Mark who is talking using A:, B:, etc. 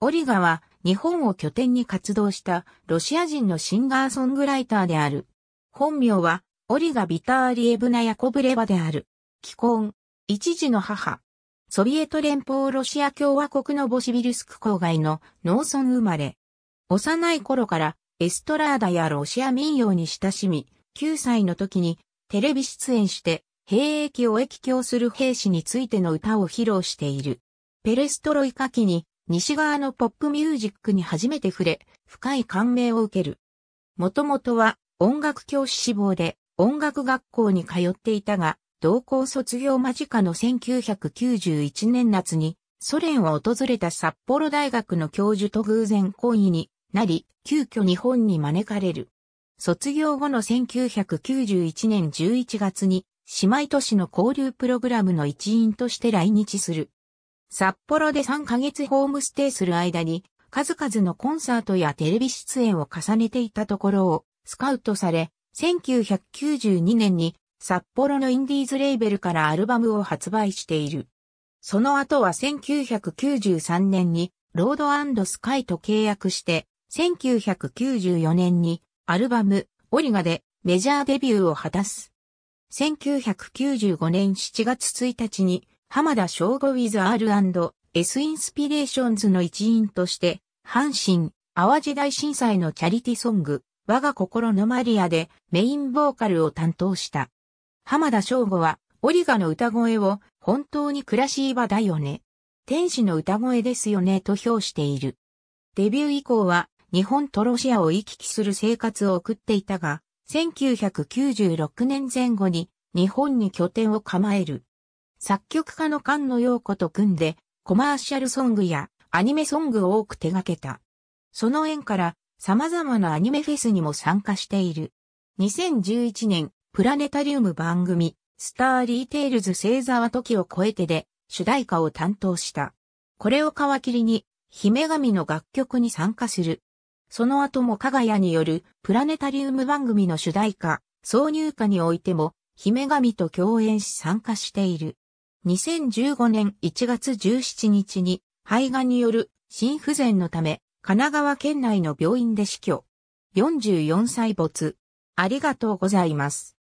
A: オリガは日本を拠点に活動したロシア人のシンガーソングライターである。本名はオリガ・ビターリエブナ・ヤコブレバである。既婚、一児の母。ソビエト連邦ロシア共和国のボシビルスク郊外の農村生まれ。幼い頃からエストラーダやロシア民謡に親しみ、9歳の時にテレビ出演して兵役を越境する兵士についての歌を披露している。ペレストロイカ期に西側のポップミュージックに初めて触れ、深い感銘を受ける。もともとは音楽教師志望で音楽学校に通っていたが、同校卒業間近の1991年夏にソ連を訪れた札幌大学の教授と偶然懇意になり、急遽日本に招かれる。卒業後の1991年11月に姉妹都市の交流プログラムの一員として来日する。札幌で3ヶ月ホームステイする間に、数々のコンサートやテレビ出演を重ねていたところをスカウトされ、1992年に札幌のインディーズレーベルからアルバムを発売している。その後は1993年にロードスカイと契約して、1994年にアルバムオリガでメジャーデビューを果たす。1995年7月1日に浜田省吾 with R&S インスピレーションズの一員として、阪神、淡路大震災のチャリティソング、我が心のマリアでメインボーカルを担当した。浜田省吾は、オリガの歌声を本当に暮らしい場だよね。天使の歌声ですよねと評している。デビュー以降は日本とロシアを行き来する生活を送っていたが、1996年前後に日本に拠点を構える。作曲家の菅野陽子と組んで、コマーシャルソングやアニメソングを多く手掛けた。その縁から様々なアニメフェスにも参加している。2011年、プラネタリウム番組、スターリーテイルズ星座は時を超えてで、主題歌を担当した。これを皮切りに、姫神の楽曲に参加する。その後も加賀谷によるプラネタリウム番組の主題歌、挿入歌においても、姫神と共演し参加している。2015年1月17日に肺がんによる心不全のため、神奈川県内の病院で死去。44歳没。ありがとうございます。